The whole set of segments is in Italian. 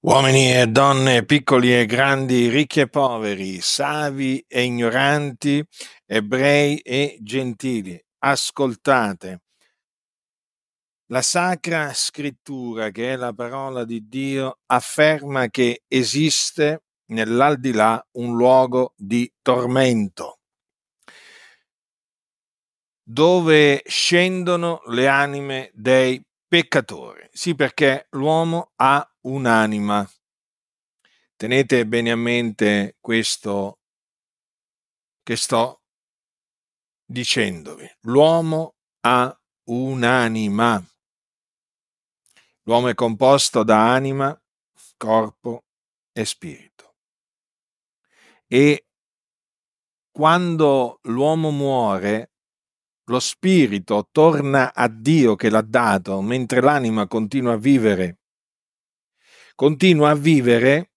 Uomini e donne, piccoli e grandi, ricchi e poveri, savi e ignoranti, ebrei e gentili, ascoltate. La Sacra Scrittura, che è la parola di Dio, afferma che esiste nell'aldilà un luogo di tormento, dove scendono le anime dei peccatore. Sì, perché l'uomo ha un'anima. Tenete bene a mente questo che sto dicendovi. L'uomo ha un'anima. L'uomo è composto da anima, corpo e spirito. E quando l'uomo muore, lo spirito torna a Dio che l'ha dato, mentre l'anima continua a vivere. Continua a vivere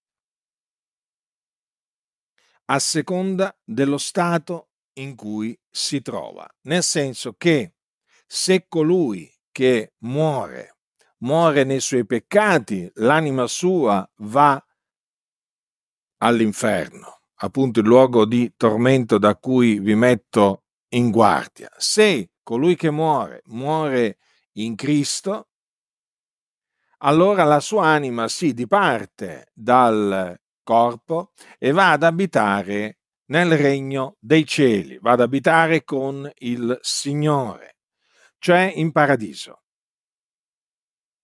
a seconda dello stato in cui si trova, nel senso che se colui che muore, muore nei suoi peccati, l'anima sua va all'inferno, appunto il luogo di tormento da cui vi metto in guardia. Se colui che muore muore in Cristo, allora la sua anima si diparte dal corpo e va ad abitare nel regno dei cieli, va ad abitare con il Signore, cioè in paradiso,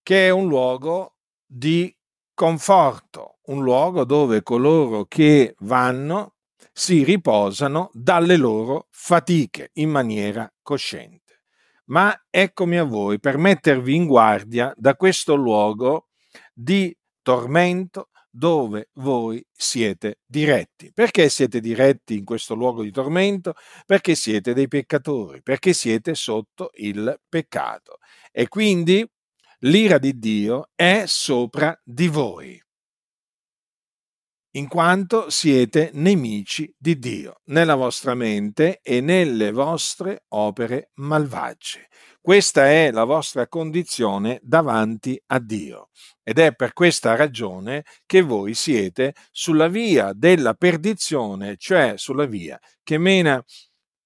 che è un luogo di conforto, un luogo dove coloro che vanno si riposano dalle loro fatiche in maniera cosciente. Ma eccomi a voi per mettervi in guardia da questo luogo di tormento dove voi siete diretti. Perché siete diretti in questo luogo di tormento? Perché siete dei peccatori, perché siete sotto il peccato. E quindi l'ira di Dio è sopra di voi in quanto siete nemici di Dio nella vostra mente e nelle vostre opere malvagie. Questa è la vostra condizione davanti a Dio ed è per questa ragione che voi siete sulla via della perdizione, cioè sulla via che mena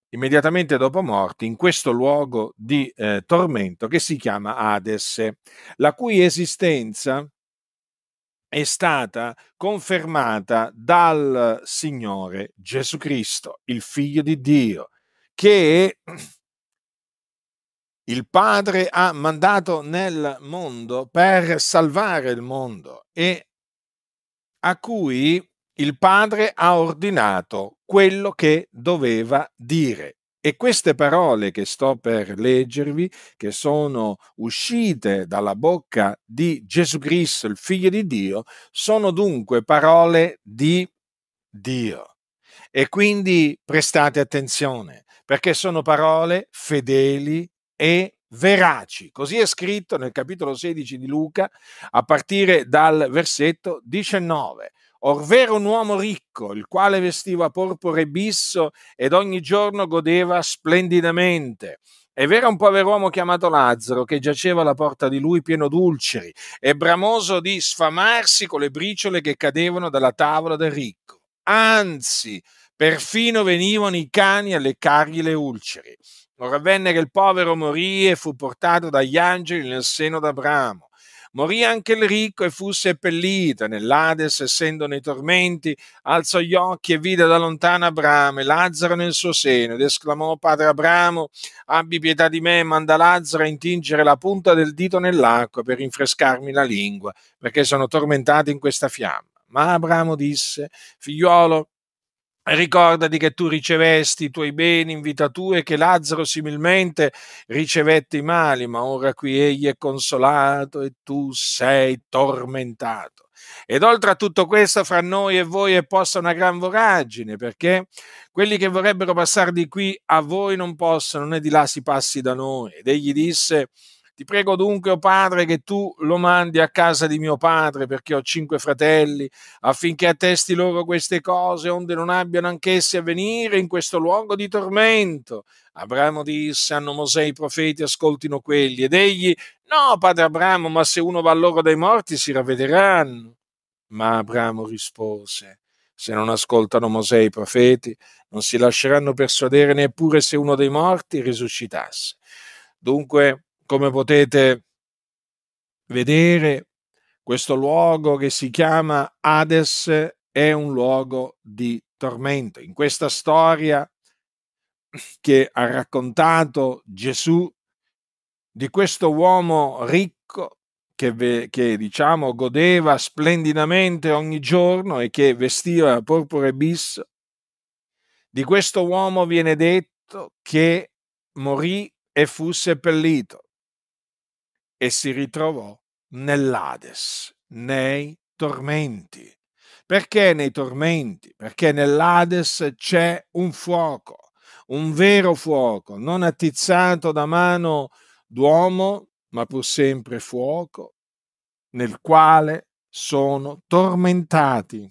immediatamente dopo morti in questo luogo di eh, tormento che si chiama Hades, la cui esistenza è stata confermata dal Signore Gesù Cristo, il Figlio di Dio, che il Padre ha mandato nel mondo per salvare il mondo e a cui il Padre ha ordinato quello che doveva dire. E queste parole che sto per leggervi, che sono uscite dalla bocca di Gesù Cristo, il figlio di Dio, sono dunque parole di Dio. E quindi prestate attenzione, perché sono parole fedeli e veraci. Così è scritto nel capitolo 16 di Luca a partire dal versetto 19. Orvero un uomo ricco, il quale vestiva porpora e bisso ed ogni giorno godeva splendidamente. E v'era un pover'uomo chiamato Lazzaro che giaceva alla porta di lui pieno d'ulceri e bramoso di sfamarsi con le briciole che cadevano dalla tavola del ricco. Anzi, perfino venivano i cani a leccargli le ulceri. Ora avvenne che il povero morì e fu portato dagli angeli nel seno d'Abramo. Morì anche il ricco e fu seppellito nell'Ades, essendo nei tormenti, alzò gli occhi e vide da lontano Abramo e Lazzaro nel suo seno ed esclamò, Padre Abramo, abbi pietà di me, manda Lazzaro a intingere la punta del dito nell'acqua per rinfrescarmi la lingua, perché sono tormentato in questa fiamma. Ma Abramo disse, figliuolo, Ricordati che tu ricevesti i tuoi beni in vita tua e che Lazzaro similmente ricevette i mali, ma ora qui egli è consolato e tu sei tormentato. Ed oltre a tutto questo, fra noi e voi è posta una gran voragine, perché quelli che vorrebbero passare di qui a voi non possono, né di là si passi da noi. Ed egli disse, ti prego dunque, o oh Padre, che tu lo mandi a casa di mio padre, perché ho cinque fratelli, affinché attesti loro queste cose, onde non abbiano anch'essi a venire in questo luogo di tormento. Abramo disse, hanno Mosè i profeti, ascoltino quelli. Ed egli, no, padre Abramo, ma se uno va loro dai morti si ravvederanno. Ma Abramo rispose, se non ascoltano Mosè i profeti, non si lasceranno persuadere neppure se uno dei morti risuscitasse. Dunque, come potete vedere, questo luogo che si chiama Hades è un luogo di tormento. In questa storia che ha raccontato Gesù di questo uomo ricco che, che, diciamo godeva splendidamente ogni giorno e che vestiva porpora e bis, di questo uomo viene detto che morì e fu seppellito e si ritrovò nell'Ades, nei tormenti. Perché nei tormenti? Perché nell'Ades c'è un fuoco, un vero fuoco, non attizzato da mano d'uomo, ma pur sempre fuoco, nel quale sono tormentati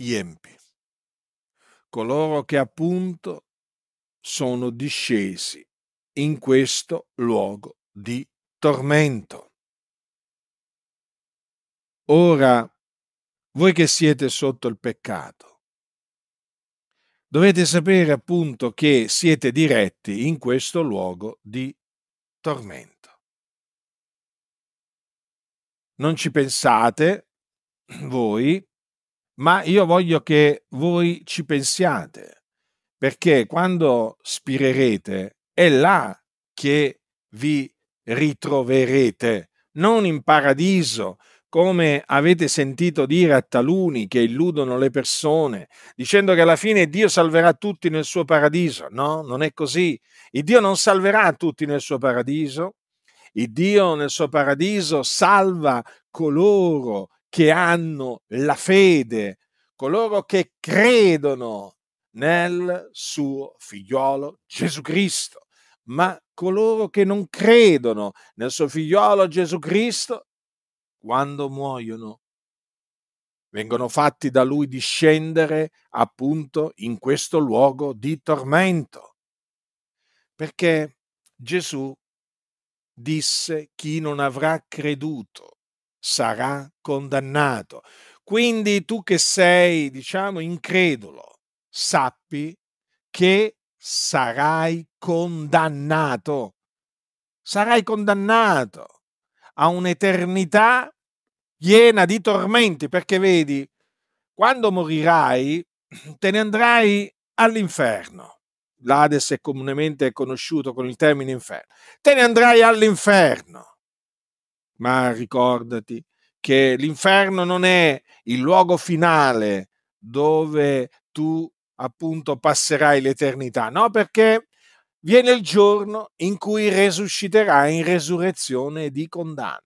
gli empi, coloro che appunto sono discesi in questo luogo di tormento. Ora, voi che siete sotto il peccato, dovete sapere appunto che siete diretti in questo luogo di tormento. Non ci pensate voi, ma io voglio che voi ci pensiate, perché quando spirerete è là che vi ritroverete, non in paradiso, come avete sentito dire a taluni che illudono le persone, dicendo che alla fine Dio salverà tutti nel suo paradiso. No, non è così. Il Dio non salverà tutti nel suo paradiso. Il Dio nel suo paradiso salva coloro che hanno la fede, coloro che credono nel suo figliolo Gesù Cristo ma coloro che non credono nel suo figliolo Gesù Cristo, quando muoiono, vengono fatti da lui discendere appunto in questo luogo di tormento. Perché Gesù disse chi non avrà creduto sarà condannato. Quindi tu che sei, diciamo, incredulo, sappi che sarai condannato. Sarai condannato a un'eternità piena di tormenti, perché vedi, quando morirai, te ne andrai all'inferno. L'Ades è comunemente conosciuto con il termine inferno. Te ne andrai all'inferno. Ma ricordati che l'inferno non è il luogo finale dove tu appunto passerai l'eternità, no? Perché viene il giorno in cui risusciterà in resurrezione di condanna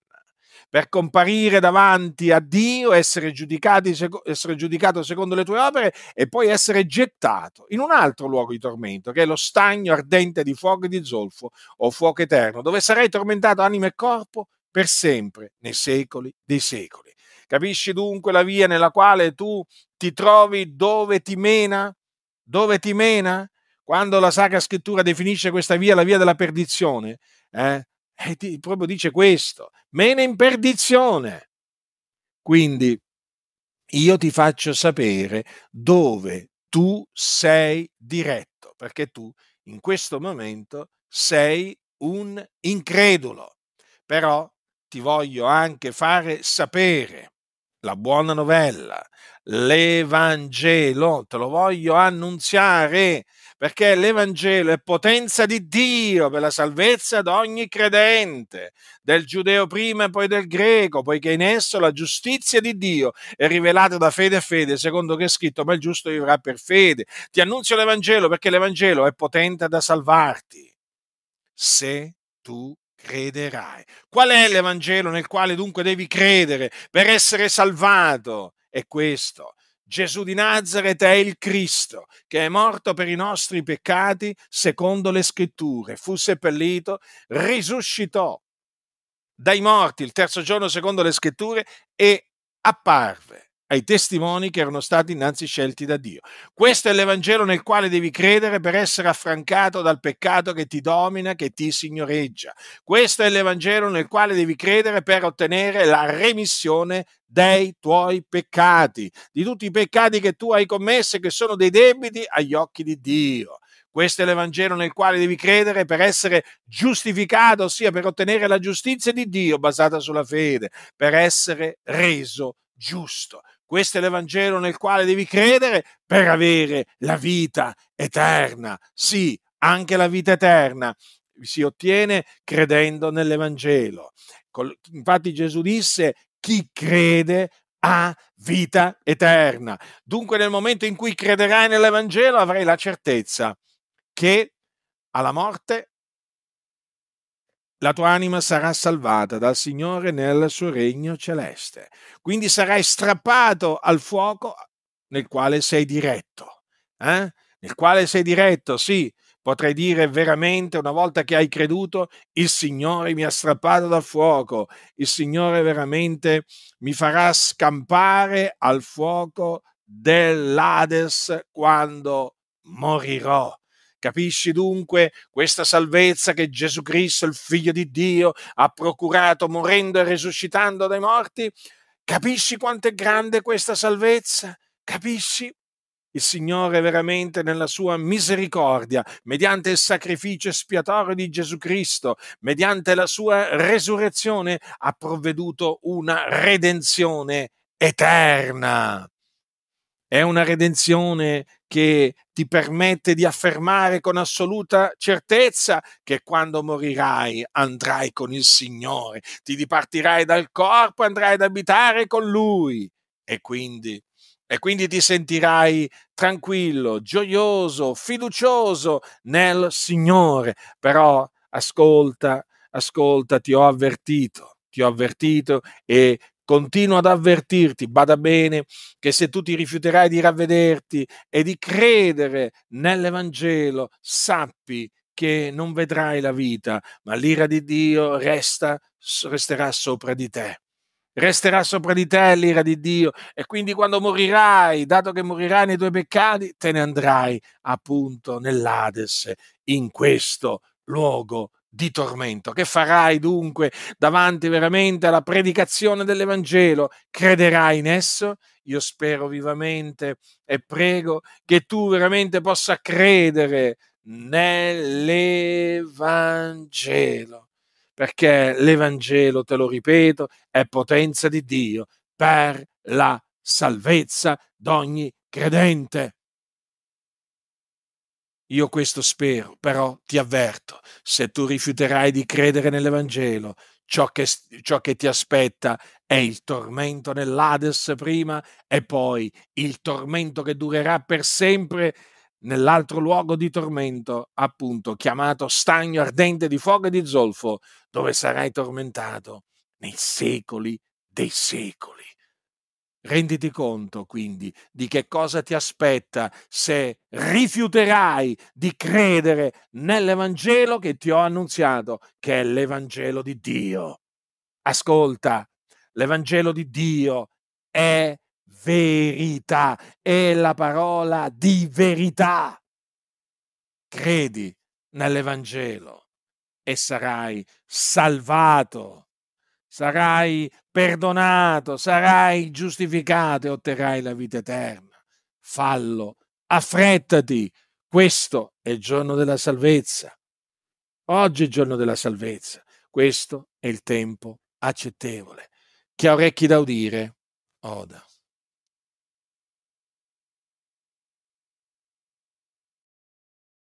per comparire davanti a Dio, essere, essere, giudicato secondo le tue opere e poi essere gettato in un altro luogo di tormento, che è lo stagno ardente di fuoco e di zolfo o fuoco eterno, dove sarai tormentato anima e corpo per sempre, nei secoli dei secoli. Capisci dunque la via nella quale tu ti trovi dove ti mena? Dove ti mena? Quando la Sacra Scrittura definisce questa via la via della perdizione, eh, eh, ti, proprio dice questo, meno in perdizione. Quindi io ti faccio sapere dove tu sei diretto, perché tu in questo momento sei un incredulo. Però ti voglio anche fare sapere la buona novella, l'Evangelo, te lo voglio annunziare perché l'Evangelo è potenza di Dio per la salvezza di ogni credente, del giudeo prima e poi del greco, poiché in esso la giustizia di Dio è rivelata da fede a fede, secondo che è scritto, ma il giusto vivrà per fede. Ti annunzio l'Evangelo perché l'Evangelo è potente da salvarti, se tu crederai. Qual è l'Evangelo nel quale dunque devi credere per essere salvato? È questo, Gesù di Nazareth è il Cristo, che è morto per i nostri peccati secondo le scritture, fu seppellito, risuscitò dai morti il terzo giorno secondo le scritture e apparve ai testimoni che erano stati innanzi scelti da Dio. Questo è l'Evangelo nel quale devi credere per essere affrancato dal peccato che ti domina, che ti signoreggia. Questo è l'Evangelo nel quale devi credere per ottenere la remissione dei tuoi peccati, di tutti i peccati che tu hai commesso e che sono dei debiti agli occhi di Dio. Questo è l'Evangelo nel quale devi credere per essere giustificato, ossia per ottenere la giustizia di Dio basata sulla fede, per essere reso giusto. Questo è l'Evangelo nel quale devi credere per avere la vita eterna. Sì, anche la vita eterna si ottiene credendo nell'Evangelo. Infatti Gesù disse, chi crede ha vita eterna. Dunque nel momento in cui crederai nell'Evangelo avrai la certezza che alla morte la tua anima sarà salvata dal Signore nel suo regno celeste. Quindi sarai strappato al fuoco nel quale sei diretto. Eh? Nel quale sei diretto, sì, potrei dire veramente una volta che hai creduto, il Signore mi ha strappato dal fuoco, il Signore veramente mi farà scampare al fuoco dell'Ades quando morirò. Capisci dunque questa salvezza che Gesù Cristo, il Figlio di Dio, ha procurato morendo e risuscitando dai morti? Capisci quanto è grande questa salvezza? Capisci? Il Signore veramente nella sua misericordia, mediante il sacrificio espiatorio di Gesù Cristo, mediante la sua resurrezione, ha provveduto una redenzione eterna. È una redenzione che ti permette di affermare con assoluta certezza che quando morirai andrai con il Signore, ti dipartirai dal corpo, andrai ad abitare con Lui. E quindi, e quindi ti sentirai tranquillo, gioioso, fiducioso nel Signore. Però ascolta, ascolta, ti ho avvertito, ti ho avvertito e Continuo ad avvertirti, bada bene, che se tu ti rifiuterai di ravvederti e di credere nell'Evangelo, sappi che non vedrai la vita, ma l'ira di Dio resta, resterà sopra di te. Resterà sopra di te l'ira di Dio e quindi quando morirai, dato che morirai nei tuoi peccati, te ne andrai appunto nell'Ades, in questo luogo di tormento. Che farai dunque davanti veramente alla predicazione dell'Evangelo? Crederai in esso? Io spero vivamente e prego che tu veramente possa credere nell'Evangelo, perché l'Evangelo, te lo ripeto, è potenza di Dio per la salvezza d'ogni credente. Io questo spero, però ti avverto, se tu rifiuterai di credere nell'Evangelo, ciò che, ciò che ti aspetta è il tormento nell'Ades prima e poi il tormento che durerà per sempre nell'altro luogo di tormento, appunto chiamato stagno ardente di fuoco e di zolfo, dove sarai tormentato nei secoli dei secoli. Renditi conto quindi di che cosa ti aspetta se rifiuterai di credere nell'Evangelo che ti ho annunziato, che è l'Evangelo di Dio. Ascolta, l'Evangelo di Dio è verità, è la parola di verità. Credi nell'Evangelo e sarai salvato sarai perdonato, sarai giustificato e otterrai la vita eterna. Fallo, affrettati, questo è il giorno della salvezza. Oggi è il giorno della salvezza, questo è il tempo accettevole. Chi ha orecchi da udire, oda.